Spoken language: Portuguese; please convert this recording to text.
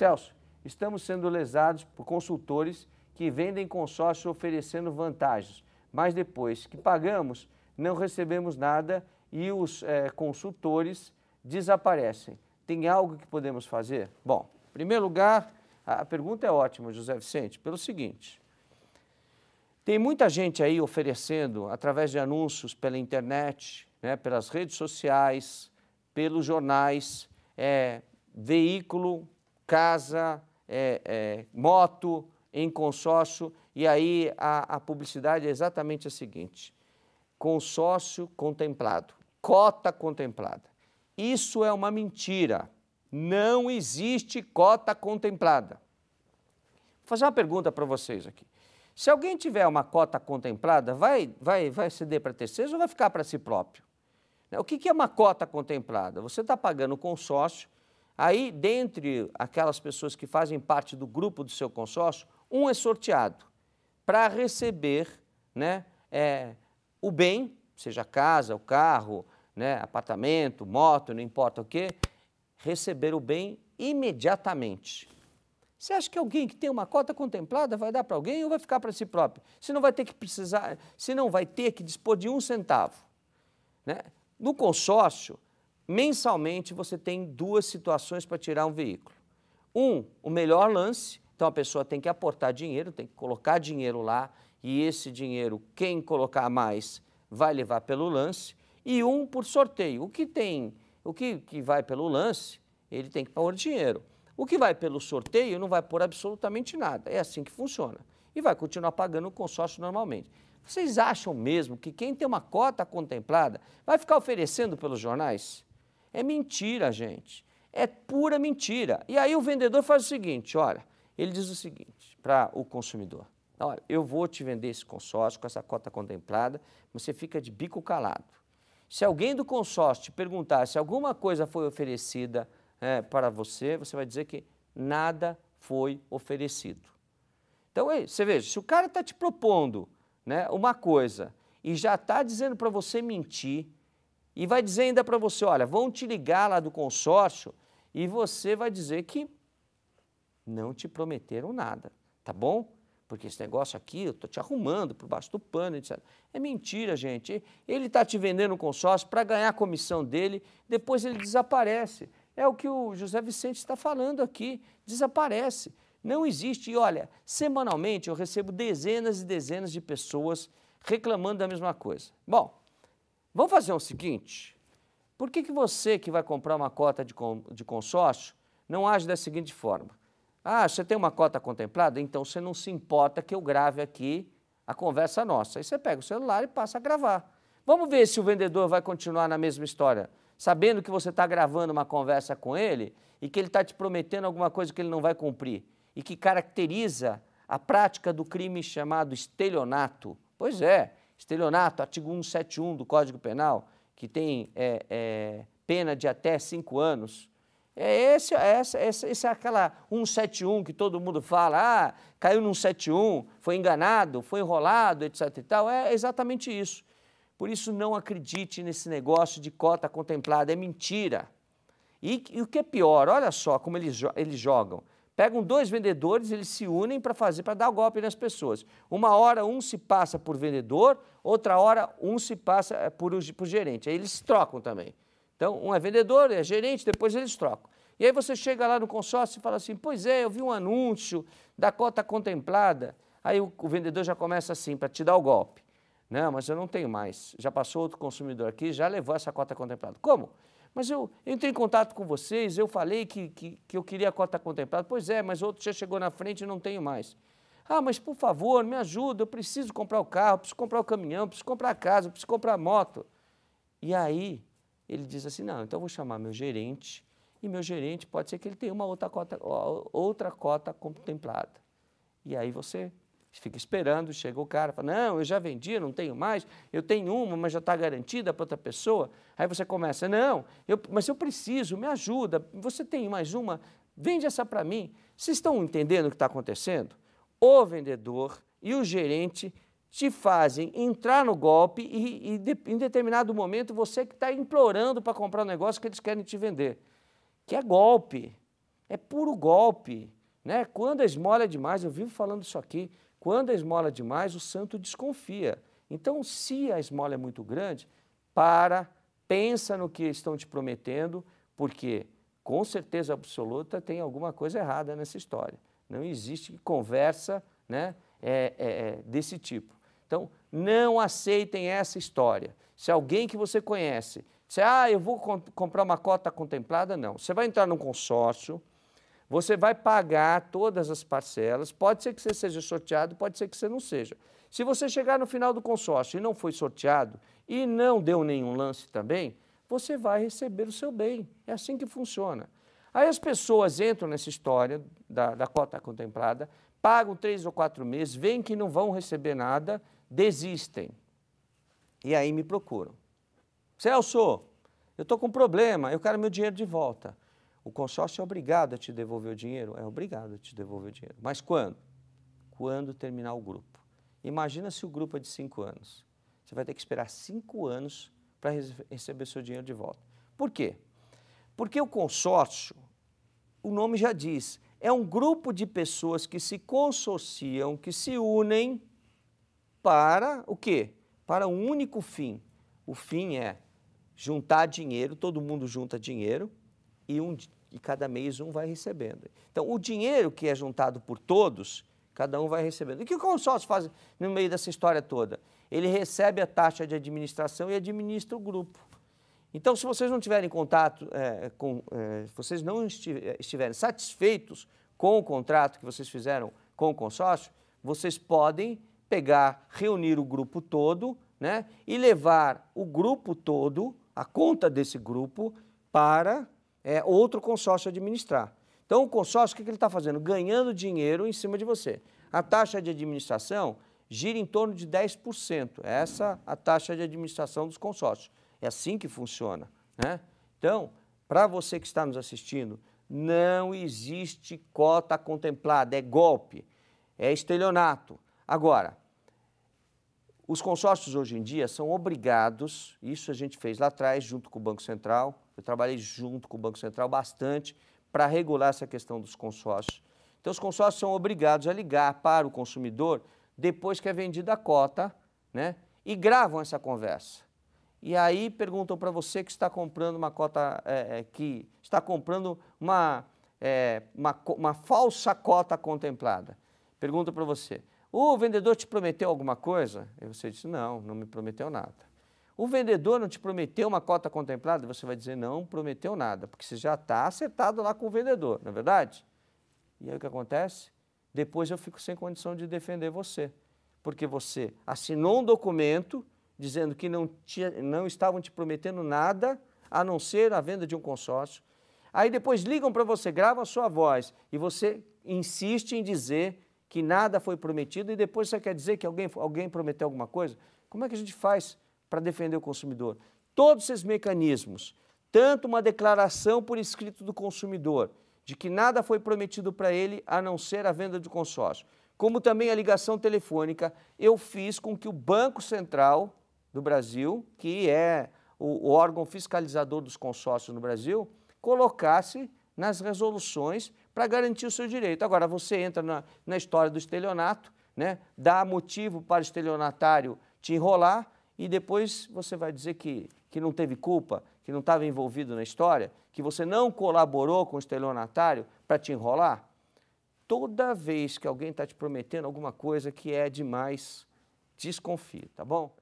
Celso, estamos sendo lesados por consultores que vendem consórcio oferecendo vantagens, mas depois que pagamos, não recebemos nada e os é, consultores desaparecem. Tem algo que podemos fazer? Bom, em primeiro lugar, a pergunta é ótima, José Vicente, pelo seguinte. Tem muita gente aí oferecendo, através de anúncios pela internet, né, pelas redes sociais, pelos jornais, é, veículo casa, é, é, moto, em consórcio, e aí a, a publicidade é exatamente a seguinte: consórcio contemplado, cota contemplada. Isso é uma mentira. Não existe cota contemplada. Vou fazer uma pergunta para vocês aqui. Se alguém tiver uma cota contemplada, vai, vai, vai ceder para terceiros ou vai ficar para si próprio? O que é uma cota contemplada? Você está pagando o consórcio Aí, dentre aquelas pessoas que fazem parte do grupo do seu consórcio, um é sorteado para receber né, é, o bem, seja casa, o carro, né, apartamento, moto, não importa o que, receber o bem imediatamente. Você acha que alguém que tem uma cota contemplada vai dar para alguém ou vai ficar para si próprio? Se não vai ter que precisar, se não vai ter que dispor de um centavo. Né? No consórcio, mensalmente você tem duas situações para tirar um veículo. Um, o melhor lance, então a pessoa tem que aportar dinheiro, tem que colocar dinheiro lá, e esse dinheiro, quem colocar mais, vai levar pelo lance, e um por sorteio. O que tem, o que, que vai pelo lance, ele tem que pôr dinheiro. O que vai pelo sorteio não vai pôr absolutamente nada. É assim que funciona. E vai continuar pagando o consórcio normalmente. Vocês acham mesmo que quem tem uma cota contemplada vai ficar oferecendo pelos jornais? É mentira, gente. É pura mentira. E aí o vendedor faz o seguinte: olha, ele diz o seguinte para o consumidor: olha, eu vou te vender esse consórcio com essa cota contemplada, você fica de bico calado. Se alguém do consórcio te perguntar se alguma coisa foi oferecida é, para você, você vai dizer que nada foi oferecido. Então, você veja, se o cara está te propondo né, uma coisa e já está dizendo para você mentir, e vai dizer ainda para você, olha, vão te ligar lá do consórcio e você vai dizer que não te prometeram nada, tá bom? Porque esse negócio aqui, eu tô te arrumando por baixo do pano, etc. É mentira, gente. Ele está te vendendo um consórcio para ganhar a comissão dele, depois ele desaparece. É o que o José Vicente está falando aqui, desaparece. Não existe. E olha, semanalmente eu recebo dezenas e dezenas de pessoas reclamando da mesma coisa. Bom, Vamos fazer o seguinte: por que, que você que vai comprar uma cota de, de consórcio não age da seguinte forma? Ah, você tem uma cota contemplada? Então você não se importa que eu grave aqui a conversa nossa. Aí você pega o celular e passa a gravar. Vamos ver se o vendedor vai continuar na mesma história, sabendo que você está gravando uma conversa com ele e que ele está te prometendo alguma coisa que ele não vai cumprir e que caracteriza a prática do crime chamado estelionato. Pois é, Estelionato, artigo 171 do Código Penal, que tem é, é, pena de até cinco anos. É esse, é essa, essa, essa é aquela 171 que todo mundo fala, ah, caiu num 71, foi enganado, foi enrolado, etc e tal. É exatamente isso. Por isso, não acredite nesse negócio de cota contemplada, é mentira. E, e o que é pior, olha só como eles, eles jogam. Pegam dois vendedores, eles se unem para fazer, para dar o golpe nas pessoas. Uma hora um se passa por vendedor, outra hora um se passa eh, por, por gerente. Aí eles trocam também. Então, um é vendedor, é gerente, depois eles trocam. E aí você chega lá no consórcio e fala assim: Pois é, eu vi um anúncio da cota contemplada. Aí o, o vendedor já começa assim, para te dar o golpe. Não, mas eu não tenho mais. Já passou outro consumidor aqui, já levou essa cota contemplada. Como? Mas eu entrei em contato com vocês, eu falei que, que, que eu queria a cota contemplada. Pois é, mas outro já chegou na frente e não tenho mais. Ah, mas por favor, me ajuda, eu preciso comprar o carro, preciso comprar o caminhão, preciso comprar a casa, preciso comprar a moto. E aí ele diz assim: não, então eu vou chamar meu gerente, e meu gerente pode ser que ele tenha uma outra cota, outra cota contemplada. E aí você Fica esperando, chega o cara, fala, não, eu já vendi, não tenho mais, eu tenho uma, mas já está garantida para outra pessoa. Aí você começa, não, eu, mas eu preciso, me ajuda, você tem mais uma, vende essa para mim. Vocês estão entendendo o que está acontecendo? O vendedor e o gerente te fazem entrar no golpe e, e de, em determinado momento você que está implorando para comprar o um negócio que eles querem te vender. Que é golpe, é puro golpe. Né? Quando a é esmola é demais, eu vivo falando isso aqui, quando a esmola é demais, o santo desconfia. Então, se a esmola é muito grande, para, pensa no que estão te prometendo, porque com certeza absoluta tem alguma coisa errada nessa história. Não existe conversa né, é, é, é desse tipo. Então, não aceitem essa história. Se alguém que você conhece disser, ah, eu vou comp comprar uma cota contemplada, não. Você vai entrar num consórcio, você vai pagar todas as parcelas, pode ser que você seja sorteado, pode ser que você não seja. Se você chegar no final do consórcio e não foi sorteado e não deu nenhum lance também, você vai receber o seu bem. É assim que funciona. Aí as pessoas entram nessa história da, da cota contemplada, pagam três ou quatro meses, veem que não vão receber nada, desistem. E aí me procuram. Celso, eu estou com um problema, eu quero meu dinheiro de volta. O consórcio é obrigado a te devolver o dinheiro? É obrigado a te devolver o dinheiro. Mas quando? Quando terminar o grupo. Imagina se o grupo é de cinco anos. Você vai ter que esperar cinco anos para receber seu dinheiro de volta. Por quê? Porque o consórcio, o nome já diz, é um grupo de pessoas que se consorciam, que se unem para o quê? Para um único fim. O fim é juntar dinheiro, todo mundo junta dinheiro, e, um, e cada mês um vai recebendo. Então, o dinheiro que é juntado por todos, cada um vai recebendo. E o que o consórcio faz no meio dessa história toda? Ele recebe a taxa de administração e administra o grupo. Então, se vocês não tiverem contato, é, com, é, vocês não é, estiverem satisfeitos com o contrato que vocês fizeram com o consórcio, vocês podem pegar, reunir o grupo todo, né, e levar o grupo todo, a conta desse grupo, para é, outro consórcio administrar. Então, o consórcio, o que, ele está fazendo? Ganhando dinheiro em cima de você. A taxa de administração gira em torno de 10%. Essa é a taxa de administração dos consórcios. É assim que funciona. Né? Então, para você que está nos assistindo, não existe cota contemplada, é golpe, é estelionato. Agora, os consórcios hoje em dia são obrigados, isso a gente fez lá atrás junto com o Banco Central, eu trabalhei junto com o Banco Central bastante para regular essa questão dos consórcios. Então, os consórcios são obrigados a ligar para o consumidor depois que é vendida a cota, né? E gravam essa conversa. E aí perguntam para você que está comprando uma cota, é, é que está comprando uma, é, uma, uma falsa cota contemplada. Pergunta para você, o vendedor te prometeu alguma coisa? E você diz: Não, não me prometeu nada. O vendedor não te prometeu uma cota contemplada? Você vai dizer: Não, prometeu nada, porque você já está acertado lá com o vendedor, não é verdade? E aí o que acontece? Depois eu fico sem condição de defender você, porque você assinou um documento dizendo que não, tinha, não estavam te prometendo nada a não ser a venda de um consórcio. Aí depois ligam para você, gravam a sua voz e você insiste em dizer que nada foi prometido e depois você quer dizer que alguém, alguém prometeu alguma coisa? Como é que a gente faz para defender o consumidor? Todos esses mecanismos, tanto uma declaração por escrito do consumidor de que nada foi prometido para ele a não ser a venda de consórcio, como também a ligação telefônica, eu fiz com que o Banco Central do Brasil, que é o, o órgão fiscalizador dos consórcios no Brasil, colocasse nas resoluções para garantir o seu direito. Agora, você entra na, na história do estelionato, né, dá motivo para o estelionatário te enrolar e depois você vai dizer que, que não teve culpa, que não estava envolvido na história, que você não colaborou com o estelionatário para te enrolar? Toda vez que alguém está te prometendo alguma coisa que é demais, desconfie, tá bom?